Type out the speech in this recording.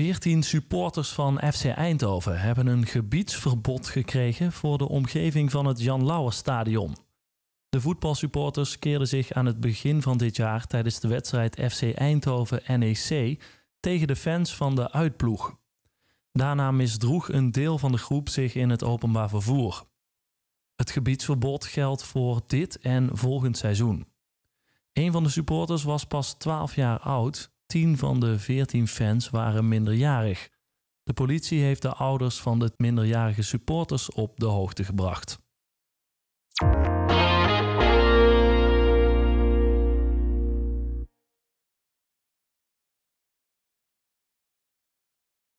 14 supporters van FC Eindhoven hebben een gebiedsverbod gekregen voor de omgeving van het Jan Lauwersstadion. De voetbalsupporters keerden zich aan het begin van dit jaar tijdens de wedstrijd FC Eindhoven NEC tegen de fans van de uitploeg. Daarna misdroeg een deel van de groep zich in het openbaar vervoer. Het gebiedsverbod geldt voor dit en volgend seizoen. Een van de supporters was pas 12 jaar oud 10 van de 14 fans waren minderjarig. De politie heeft de ouders van de minderjarige supporters op de hoogte gebracht.